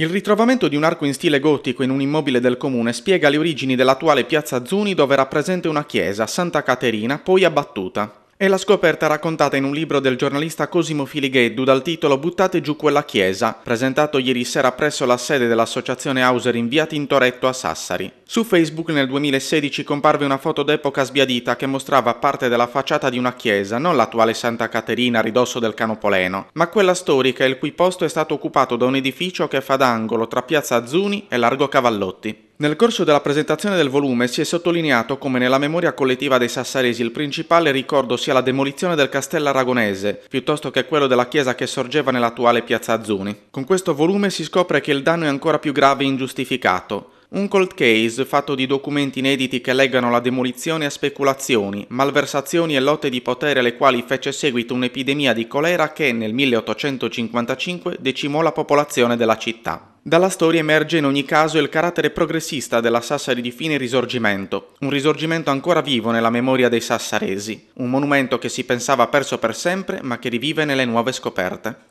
Il ritrovamento di un arco in stile gotico in un immobile del comune spiega le origini dell'attuale piazza Zuni dove era presente una chiesa, Santa Caterina, poi abbattuta. È la scoperta raccontata in un libro del giornalista Cosimo Filigheddu dal titolo Buttate giù quella chiesa, presentato ieri sera presso la sede dell'associazione Hauser in via Tintoretto a Sassari. Su Facebook nel 2016 comparve una foto d'epoca sbiadita che mostrava parte della facciata di una chiesa, non l'attuale Santa Caterina a ridosso del Canopoleno, ma quella storica il cui posto è stato occupato da un edificio che fa d'angolo tra Piazza Azzuni e Largo Cavallotti. Nel corso della presentazione del volume si è sottolineato come nella memoria collettiva dei sassaresi il principale ricordo sia la demolizione del castello aragonese, piuttosto che quello della chiesa che sorgeva nell'attuale piazza Azzuni. Con questo volume si scopre che il danno è ancora più grave e ingiustificato. Un cold case fatto di documenti inediti che legano la demolizione a speculazioni, malversazioni e lotte di potere alle quali fece seguito un'epidemia di colera che nel 1855 decimò la popolazione della città. Dalla storia emerge in ogni caso il carattere progressista della Sassari di fine Risorgimento, un risorgimento ancora vivo nella memoria dei sassaresi, un monumento che si pensava perso per sempre ma che rivive nelle nuove scoperte.